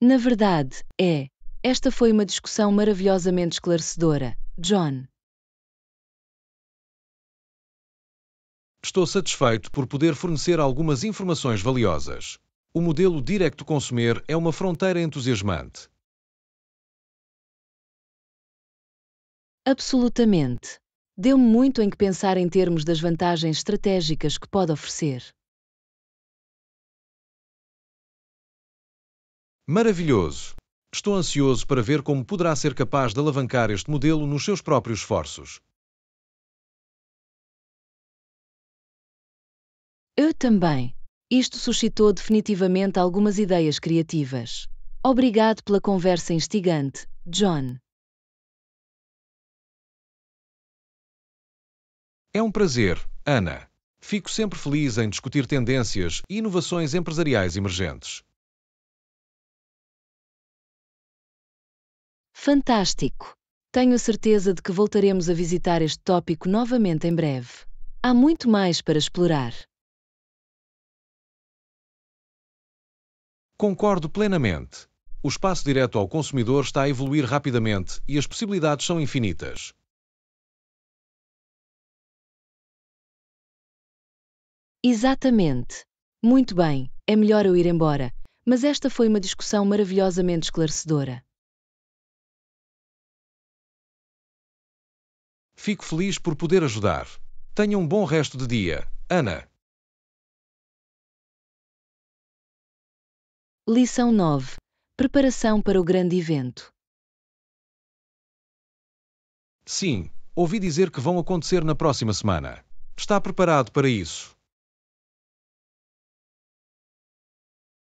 A: Na verdade, é. Esta foi uma discussão maravilhosamente esclarecedora, John.
B: Estou satisfeito por poder fornecer algumas informações valiosas. O modelo Direct Consumer é uma fronteira entusiasmante.
A: Absolutamente deu-me muito em que pensar em termos das vantagens estratégicas que pode oferecer.
B: Maravilhoso! Estou ansioso para ver como poderá ser capaz de alavancar este modelo nos seus próprios esforços.
A: Eu também. Isto suscitou definitivamente algumas ideias criativas. Obrigado pela conversa instigante, John. É um
B: prazer, Ana. Fico sempre feliz em discutir tendências e inovações empresariais
C: emergentes.
A: Fantástico! Tenho certeza de que voltaremos a visitar este tópico novamente em breve. Há muito mais para explorar.
B: Concordo plenamente. O espaço direto ao consumidor está a evoluir
C: rapidamente e as possibilidades são infinitas.
A: Exatamente. Muito bem, é melhor eu ir embora, mas esta foi uma discussão maravilhosamente esclarecedora.
C: Fico feliz por poder ajudar. Tenha um bom resto de dia, Ana.
A: Lição 9 Preparação para o grande evento.
B: Sim, ouvi dizer que vão acontecer na próxima semana. Está preparado para isso?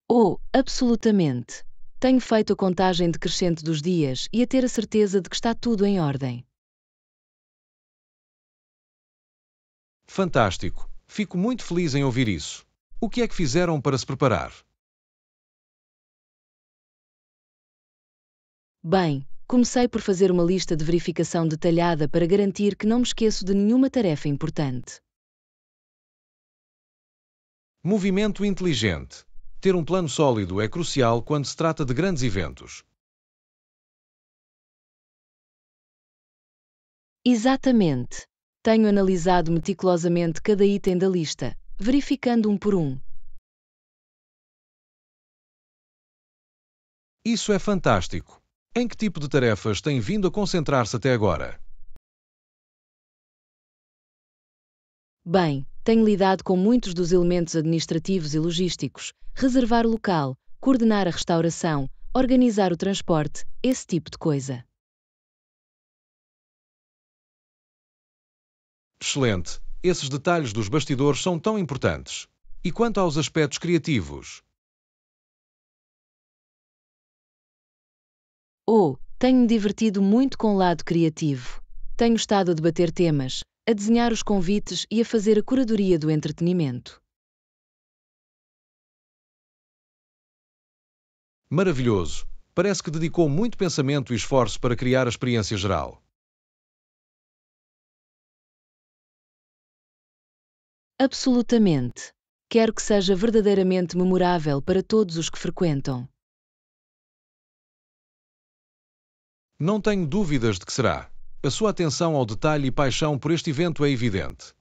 A: Oh, absolutamente! Tenho feito a contagem decrescente dos dias e a ter a certeza de que está tudo em ordem.
B: Fantástico! Fico muito feliz em ouvir isso. O que é que fizeram para se preparar?
A: Bem, comecei por fazer uma lista de verificação detalhada para garantir que não me esqueço de nenhuma tarefa importante.
B: Movimento inteligente ter um plano sólido é crucial quando se trata de grandes eventos.
A: Exatamente. Tenho analisado meticulosamente cada item da lista, verificando um por um.
B: Isso é fantástico. Em que tipo de tarefas tem vindo a concentrar-se até agora?
A: Bem, tenho lidado com muitos dos elementos administrativos e logísticos, reservar local, coordenar a restauração, organizar o transporte, esse tipo de coisa.
C: Excelente!
B: Esses detalhes dos bastidores são tão importantes. E quanto aos aspectos criativos?
A: Oh, tenho-me divertido muito com o lado criativo. Tenho estado a debater temas, a desenhar os convites e a fazer a curadoria do entretenimento.
B: Maravilhoso! Parece que dedicou muito pensamento e esforço para criar a experiência geral.
A: Absolutamente. Quero que seja verdadeiramente memorável para todos os que frequentam.
B: Não tenho dúvidas de que será. A sua atenção ao detalhe e paixão por este evento é evidente.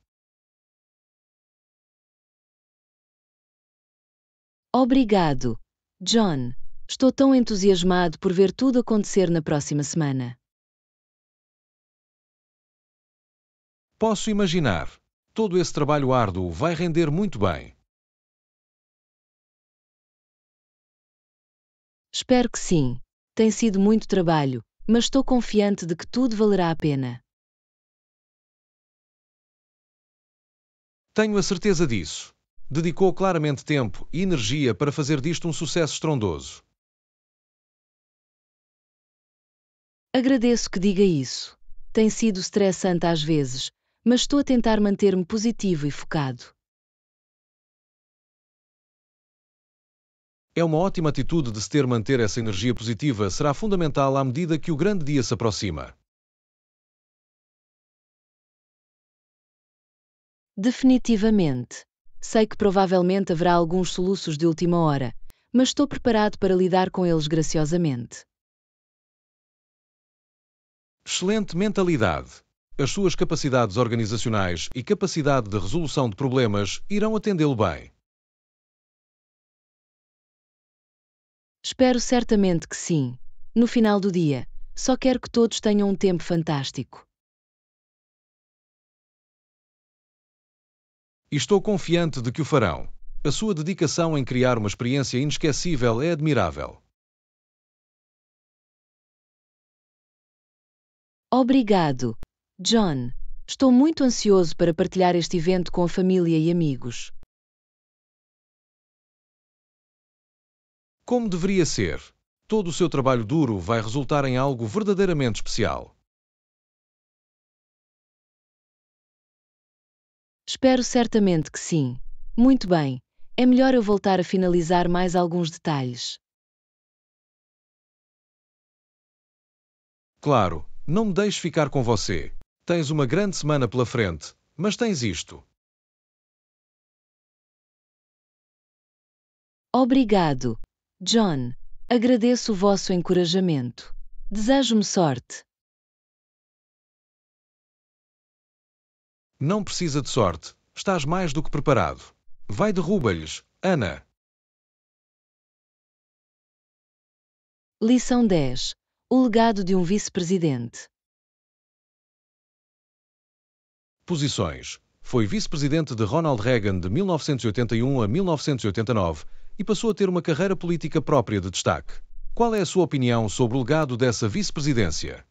A: Obrigado, John. Estou tão entusiasmado por ver tudo acontecer na próxima semana.
C: Posso imaginar. Todo esse trabalho árduo vai render muito bem.
A: Espero que sim. Tem sido muito trabalho, mas estou confiante de que tudo valerá a pena.
B: Tenho a certeza disso. Dedicou claramente tempo e energia para fazer disto um sucesso estrondoso.
A: Agradeço que diga isso. Tem sido estressante às vezes, mas estou a tentar manter-me positivo e focado.
B: É uma ótima atitude de se ter manter essa energia positiva, será fundamental à medida que o grande dia se aproxima.
A: Definitivamente. Sei que provavelmente haverá alguns soluços de última hora, mas estou preparado para lidar com eles graciosamente.
B: Excelente mentalidade. As suas capacidades organizacionais e capacidade de resolução de problemas irão atendê-lo bem.
A: Espero certamente que sim. No final do dia, só quero que todos tenham um tempo fantástico.
B: Estou confiante de que o farão. A sua dedicação em criar uma experiência inesquecível é admirável.
A: Obrigado, John. Estou muito ansioso para partilhar este evento com a família e amigos.
B: Como deveria ser, todo o seu trabalho duro vai resultar em algo verdadeiramente especial.
A: Espero certamente que sim. Muito bem, é melhor eu voltar a finalizar mais alguns detalhes.
B: Claro, não me deixes ficar com você. Tens uma grande semana pela frente, mas tens
C: isto.
A: Obrigado. John, agradeço o vosso encorajamento. Desejo-me sorte.
B: Não precisa de sorte. Estás mais do que preparado. Vai derruba-lhes, Ana.
A: Lição 10. O legado de um vice-presidente.
C: Posições.
B: Foi vice-presidente de Ronald Reagan de 1981 a 1989 e passou a ter uma carreira política própria de destaque. Qual é a sua opinião sobre o legado dessa vice-presidência?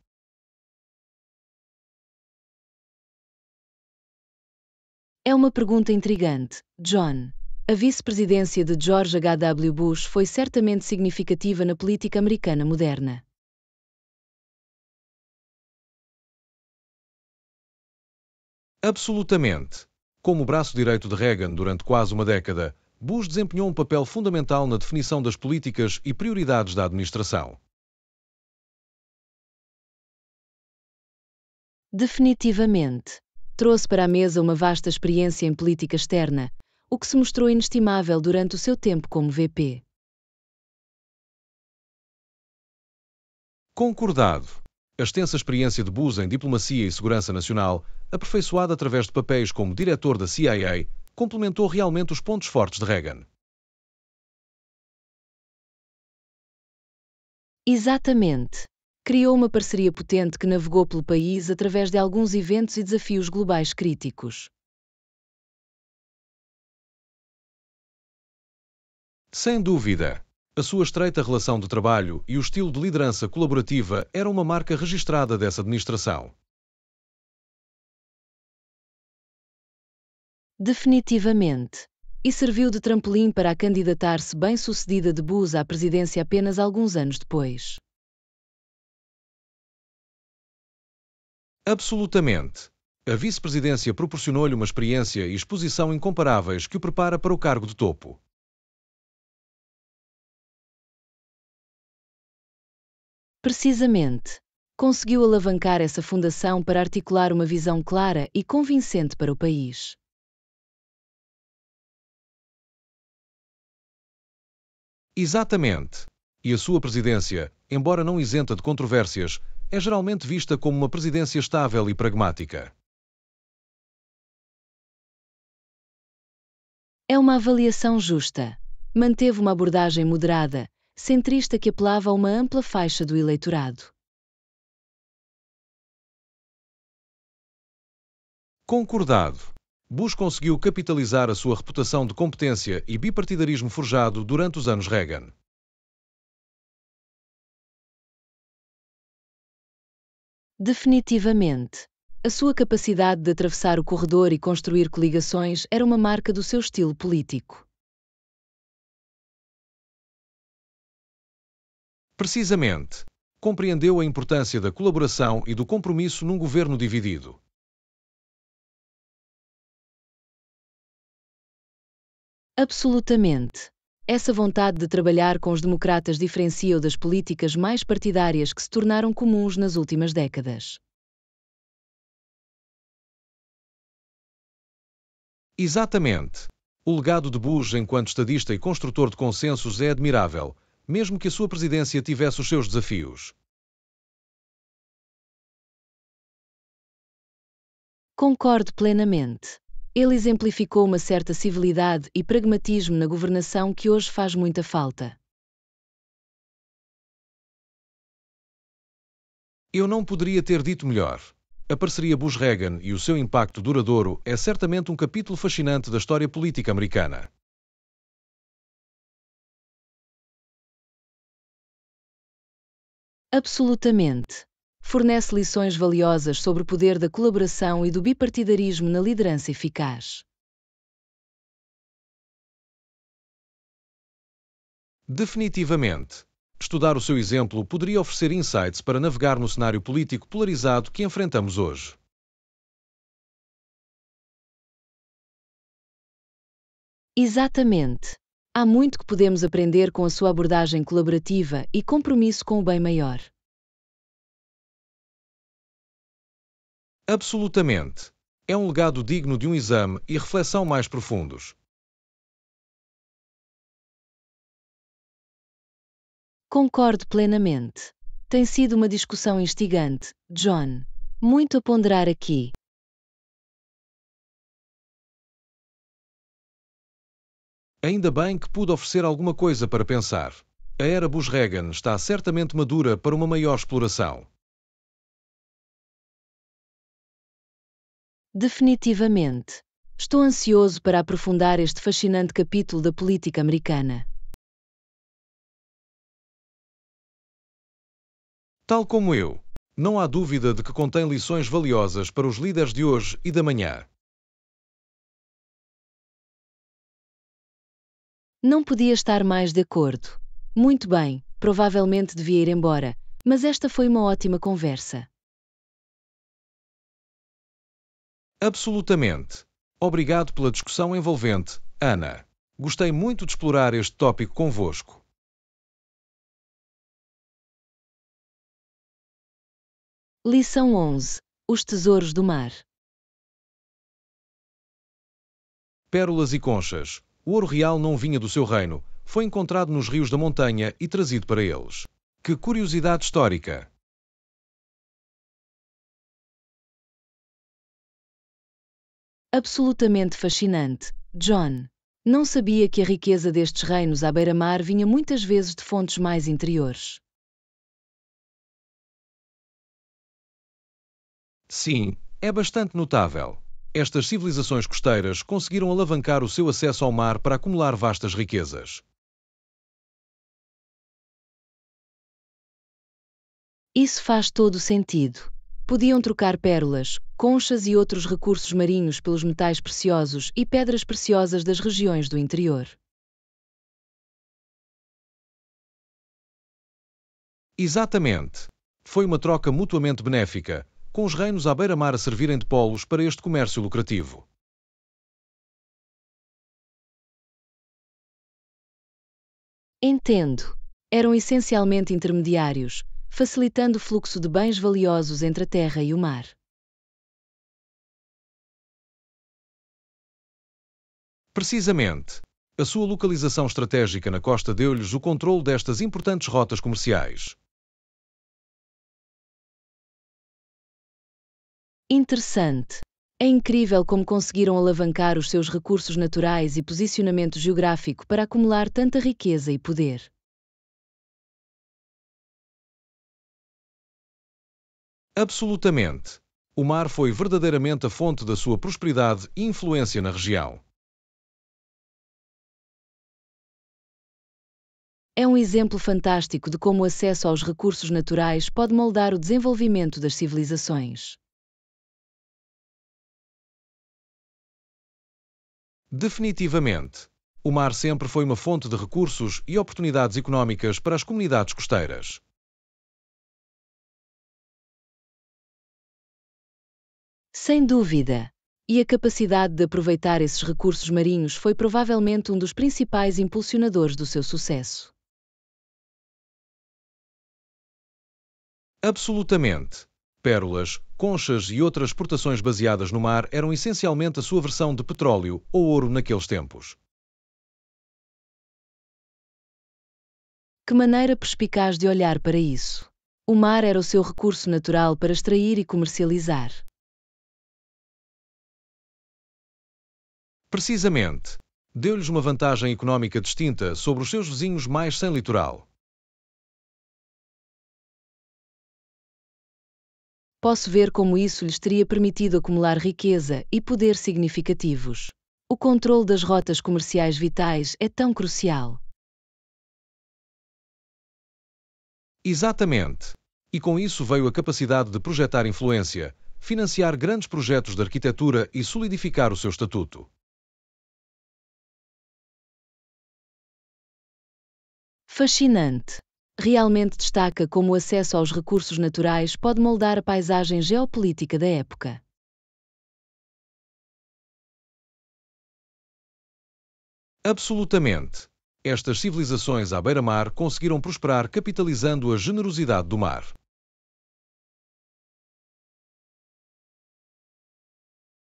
A: É uma pergunta intrigante, John. A vice-presidência de George H.W. Bush foi certamente significativa na política americana moderna.
C: Absolutamente.
B: Como o braço direito de Reagan durante quase uma década, Bush desempenhou um papel fundamental na definição das políticas e prioridades da administração.
A: Definitivamente, trouxe para a mesa uma vasta experiência em política externa, o que se mostrou inestimável durante o seu tempo como VP.
B: Concordado. A extensa experiência de Bush em diplomacia e segurança nacional, aperfeiçoada através de papéis como diretor da CIA, complementou realmente os pontos fortes de Reagan.
A: Exatamente. Criou uma parceria potente que navegou pelo país através de alguns eventos e desafios globais críticos.
C: Sem
B: dúvida. A sua estreita relação de trabalho e o estilo de liderança colaborativa era uma marca registrada dessa administração.
A: definitivamente, e serviu de trampolim para a candidatar-se bem-sucedida de Bush à presidência apenas alguns anos depois.
B: Absolutamente. A vice-presidência proporcionou-lhe uma experiência e exposição incomparáveis que o prepara para o cargo de topo.
A: Precisamente. Conseguiu alavancar essa fundação para articular uma visão clara e convincente para o país.
B: Exatamente. E a sua presidência, embora não isenta de controvérsias, é geralmente vista como uma presidência estável e pragmática.
A: É uma avaliação justa. Manteve uma abordagem moderada, centrista que apelava a uma ampla faixa do eleitorado.
B: Concordado. Bush conseguiu capitalizar a sua reputação de competência e bipartidarismo forjado durante os
C: anos Reagan.
A: Definitivamente. A sua capacidade de atravessar o corredor e construir coligações era uma marca do seu estilo político.
B: Precisamente, compreendeu a importância da colaboração e do compromisso num governo dividido.
A: Absolutamente. Essa vontade de trabalhar com os democratas diferencia-o das políticas mais partidárias que se tornaram comuns nas últimas décadas.
B: Exatamente. O legado de Bush enquanto estadista e construtor de consensos é admirável, mesmo que a sua presidência tivesse os seus desafios.
A: Concordo plenamente ele exemplificou uma certa civilidade e pragmatismo na governação que hoje faz muita falta.
B: Eu não poderia ter dito melhor. A parceria Bush-Reagan e o seu impacto duradouro é certamente
C: um capítulo fascinante da história política americana.
A: Absolutamente fornece lições valiosas sobre o poder da colaboração e do bipartidarismo na liderança eficaz.
B: Definitivamente. Estudar o seu exemplo poderia oferecer insights para navegar no cenário político polarizado que enfrentamos hoje.
A: Exatamente. Há muito que podemos aprender com a sua abordagem colaborativa e compromisso com o bem maior.
C: Absolutamente. É um legado digno de um exame e reflexão mais profundos.
A: Concordo plenamente. Tem sido uma discussão instigante, John. Muito a ponderar aqui.
B: Ainda bem que pude oferecer alguma coisa para pensar. A era Bush Reagan está certamente madura para uma maior exploração.
A: Definitivamente. Estou ansioso para aprofundar este fascinante capítulo da política americana.
C: Tal como eu,
B: não há dúvida de que contém lições valiosas para os líderes de hoje e da manhã.
A: Não podia estar mais de acordo. Muito bem, provavelmente devia ir embora, mas esta foi uma ótima conversa.
B: Absolutamente. Obrigado pela discussão envolvente, Ana. Gostei muito de explorar este tópico
C: convosco.
A: Lição 11 Os Tesouros do Mar
B: Pérolas e conchas. O ouro real não vinha do seu reino,
A: foi encontrado
B: nos rios da montanha e trazido para eles. Que curiosidade histórica!
A: absolutamente fascinante, John. Não sabia que a riqueza destes reinos à beira-mar vinha muitas vezes de fontes mais interiores.
B: Sim, é bastante notável. Estas civilizações costeiras conseguiram alavancar o seu acesso ao mar para acumular vastas riquezas.
A: Isso faz todo sentido. Podiam trocar pérolas, conchas e outros recursos marinhos pelos metais preciosos e pedras preciosas das regiões do interior.
B: Exatamente. Foi uma troca mutuamente benéfica, com os reinos à beira-mar a servirem de polos para este comércio lucrativo.
A: Entendo. Eram essencialmente intermediários, facilitando o fluxo de bens valiosos entre a terra e o mar.
B: Precisamente, a sua localização estratégica na costa deu-lhes o controle destas importantes rotas comerciais.
A: Interessante. É incrível como conseguiram alavancar os seus recursos naturais e posicionamento geográfico para acumular tanta riqueza e poder.
B: Absolutamente. O mar foi verdadeiramente a fonte da sua prosperidade e influência na região.
A: É um exemplo fantástico de como o acesso aos recursos naturais pode moldar o desenvolvimento das civilizações.
B: Definitivamente. O mar sempre foi uma fonte de recursos e oportunidades económicas para as comunidades costeiras.
A: Sem dúvida. E a capacidade de aproveitar esses recursos marinhos foi provavelmente um dos principais impulsionadores do seu sucesso.
B: Absolutamente. Pérolas, conchas e outras exportações baseadas no mar eram essencialmente a sua versão de petróleo ou ouro naqueles tempos.
A: Que maneira perspicaz de olhar para isso! O mar era o seu recurso natural para extrair e comercializar.
B: Precisamente, deu-lhes uma vantagem económica distinta sobre os seus vizinhos mais sem litoral.
A: Posso ver como isso lhes teria permitido acumular riqueza e poder significativos. O controle das rotas comerciais vitais é tão crucial.
B: Exatamente. E com isso veio a capacidade de projetar influência, financiar grandes projetos de arquitetura e solidificar o seu
C: estatuto.
A: Fascinante! Realmente destaca como o acesso aos recursos naturais pode moldar a paisagem geopolítica da época.
C: Absolutamente. Estas civilizações
B: à beira-mar conseguiram prosperar capitalizando a generosidade do mar.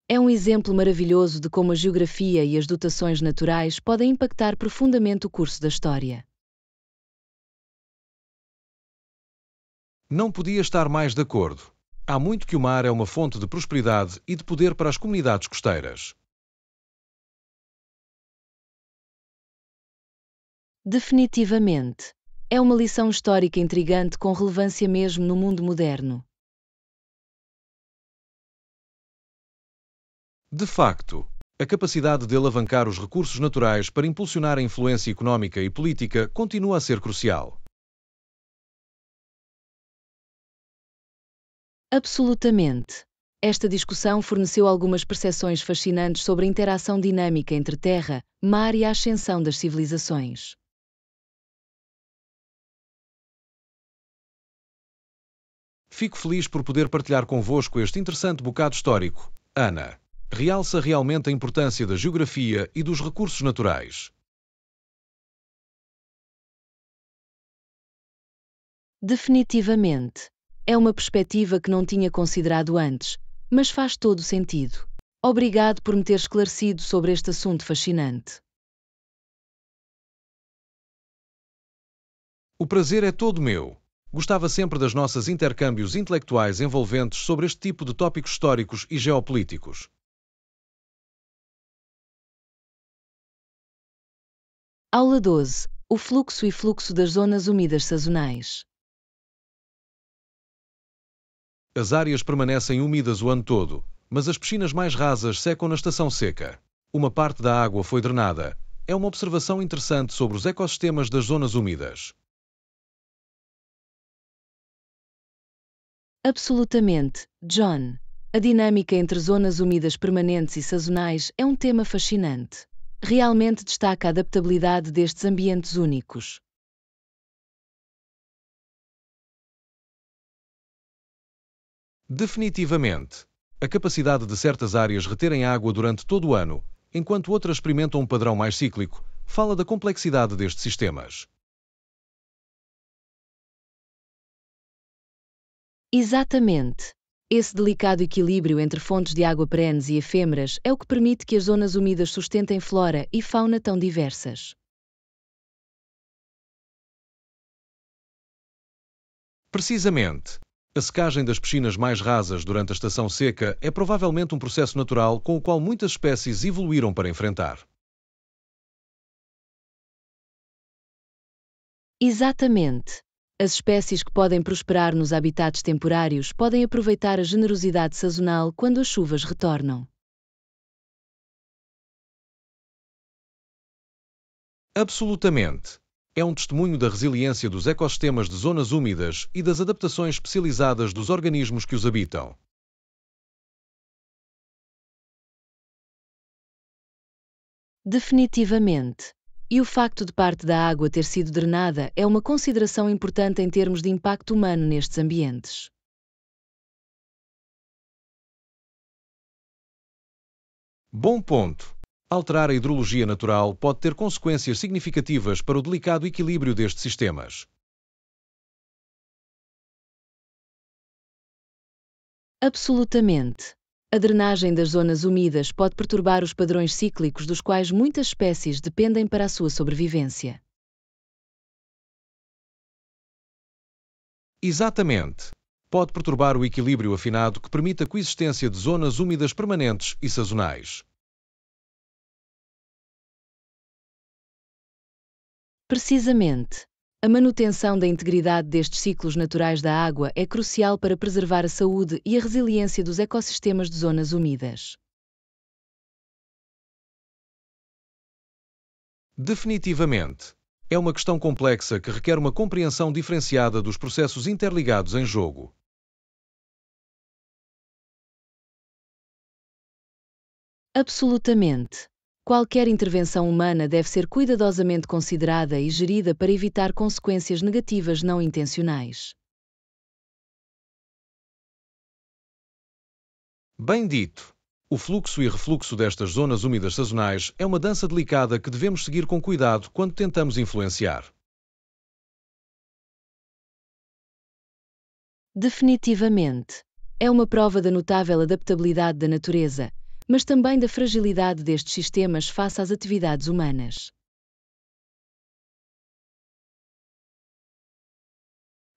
A: É um exemplo maravilhoso de como a geografia e as dotações naturais podem impactar profundamente o curso da história.
B: Não podia estar mais de acordo. Há muito que o mar é uma fonte de prosperidade e de poder para as comunidades costeiras.
A: Definitivamente. É uma lição histórica intrigante com relevância mesmo no mundo moderno.
B: De facto, a capacidade de alavancar os recursos naturais para impulsionar a influência económica e política continua a ser crucial.
A: Absolutamente. Esta discussão forneceu algumas percepções fascinantes sobre a interação dinâmica entre terra, mar e a ascensão das civilizações.
C: Fico feliz
B: por poder partilhar convosco este interessante bocado histórico. Ana, realça realmente a importância da geografia e dos recursos naturais.
A: Definitivamente. É uma perspectiva que não tinha considerado antes, mas faz todo sentido. Obrigado por me ter esclarecido sobre este assunto fascinante.
B: O prazer é todo meu. Gostava sempre das nossas intercâmbios intelectuais envolventes sobre este tipo de tópicos históricos e geopolíticos.
A: Aula 12. O fluxo e fluxo das zonas úmidas sazonais.
B: As áreas permanecem úmidas o ano todo, mas as piscinas mais rasas secam na estação seca. Uma parte da água foi drenada. É uma observação interessante sobre os ecossistemas das zonas
C: úmidas.
A: Absolutamente, John. A dinâmica entre zonas úmidas permanentes e sazonais é um tema fascinante. Realmente destaca a adaptabilidade destes ambientes únicos.
B: Definitivamente, a capacidade de certas áreas reterem água durante todo o ano, enquanto outras experimentam um padrão mais cíclico, fala da complexidade destes sistemas.
A: Exatamente. Esse delicado equilíbrio entre fontes de água perenes e efêmeras é o que permite que as zonas úmidas sustentem flora e fauna tão diversas.
C: Precisamente. A secagem das
B: piscinas mais rasas durante a estação seca é provavelmente um processo natural com o qual muitas espécies evoluíram para enfrentar.
A: Exatamente. As espécies que podem prosperar nos habitats temporários podem aproveitar a generosidade sazonal quando as chuvas retornam.
B: Absolutamente é um testemunho da resiliência dos ecossistemas de zonas úmidas e das adaptações especializadas dos organismos
C: que os habitam.
A: Definitivamente. E o facto de parte da água ter sido drenada é uma consideração importante em termos de impacto humano nestes ambientes.
C: Bom
B: ponto. Alterar a hidrologia natural pode ter consequências significativas para o delicado equilíbrio
C: destes sistemas.
A: Absolutamente. A drenagem das zonas úmidas pode perturbar os padrões cíclicos dos quais muitas espécies dependem para a sua sobrevivência.
B: Exatamente. Pode perturbar o equilíbrio afinado que permite a coexistência de zonas úmidas permanentes e sazonais.
A: Precisamente, a manutenção da integridade destes ciclos naturais da água é crucial para preservar a saúde e a resiliência dos ecossistemas de zonas úmidas.
B: Definitivamente, é uma questão complexa que requer uma compreensão diferenciada dos processos interligados em jogo.
A: Absolutamente. Qualquer intervenção humana deve ser cuidadosamente considerada e gerida para evitar consequências negativas não intencionais.
B: Bem dito! O fluxo e refluxo destas zonas úmidas sazonais é uma dança delicada que devemos seguir com cuidado quando tentamos influenciar.
A: Definitivamente. É uma prova da notável adaptabilidade da natureza, mas também da fragilidade destes sistemas face às atividades humanas.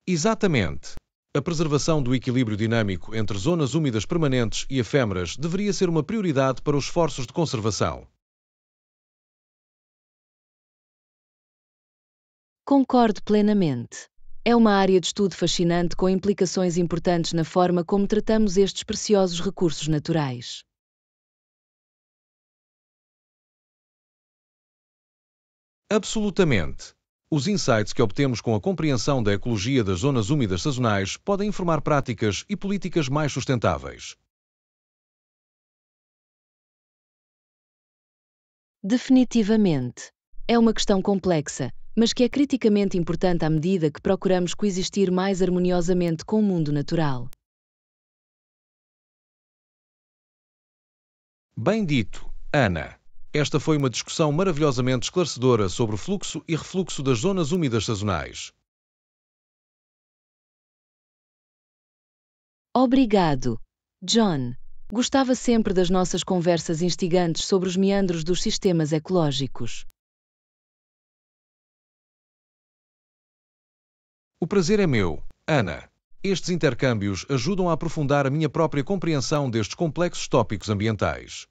B: Exatamente. A preservação do equilíbrio dinâmico entre zonas úmidas permanentes e efêmeras deveria ser uma prioridade para os esforços de
C: conservação.
A: Concordo plenamente. É uma área de estudo fascinante com implicações importantes na forma como tratamos estes preciosos recursos naturais.
C: Absolutamente. Os
B: insights que obtemos com a compreensão da ecologia das zonas úmidas sazonais podem informar práticas e políticas mais sustentáveis.
A: Definitivamente. É uma questão complexa, mas que é criticamente importante à medida que procuramos coexistir mais harmoniosamente com o mundo natural.
B: Bem dito, Ana. Esta foi uma discussão maravilhosamente esclarecedora sobre o fluxo e refluxo das zonas úmidas sazonais.
A: Obrigado, John. Gostava sempre das nossas conversas instigantes sobre os meandros dos sistemas ecológicos.
B: O prazer é meu, Ana. Estes intercâmbios ajudam a aprofundar a minha própria compreensão destes complexos tópicos ambientais.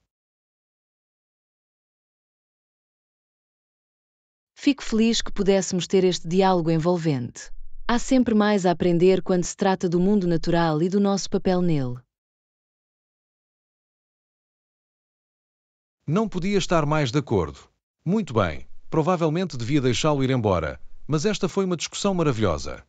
A: Fico feliz que pudéssemos ter este diálogo envolvente. Há sempre mais a aprender quando se trata do mundo natural e do nosso papel nele.
B: Não podia estar mais de acordo. Muito bem, provavelmente devia deixá-lo ir embora,
C: mas esta foi uma discussão maravilhosa.